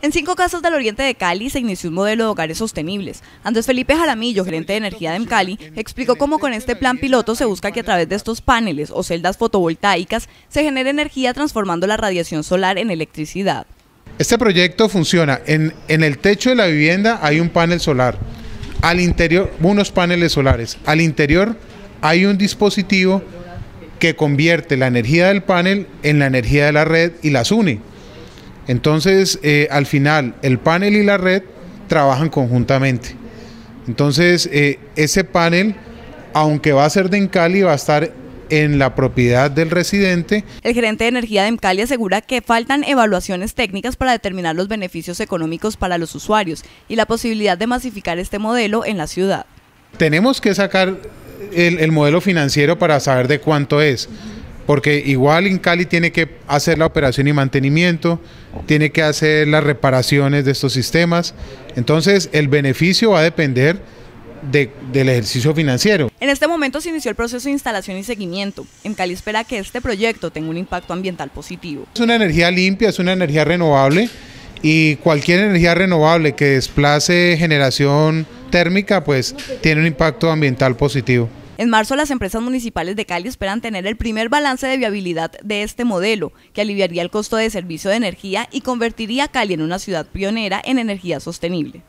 En cinco casas del oriente de Cali se inició un modelo de hogares sostenibles. Andrés Felipe Jaramillo, gerente de energía de Cali, explicó cómo con este plan piloto se busca que a través de estos paneles o celdas fotovoltaicas se genere energía transformando la radiación solar en electricidad. Este proyecto funciona. En, en el techo de la vivienda hay un panel solar. Al interior, unos paneles solares. Al interior hay un dispositivo que convierte la energía del panel en la energía de la red y las une. Entonces, eh, al final, el panel y la red trabajan conjuntamente. Entonces, eh, ese panel, aunque va a ser de Encali, va a estar en la propiedad del residente. El gerente de energía de Encali asegura que faltan evaluaciones técnicas para determinar los beneficios económicos para los usuarios y la posibilidad de masificar este modelo en la ciudad. Tenemos que sacar el modelo financiero para saber de cuánto es porque igual Cali tiene que hacer la operación y mantenimiento, tiene que hacer las reparaciones de estos sistemas. Entonces, el beneficio va a depender del ejercicio financiero. En este momento se inició el proceso de instalación y seguimiento. En Cali espera que este proyecto tenga un impacto ambiental positivo. Es una energía limpia, es una energía renovable y cualquier energía renovable que desplace generación térmica pues tiene un impacto ambiental positivo. En marzo las empresas municipales de Cali esperan tener el primer balance de viabilidad de este modelo, que aliviaría el costo de servicio de energía y convertiría Cali en una ciudad pionera en energía sostenible.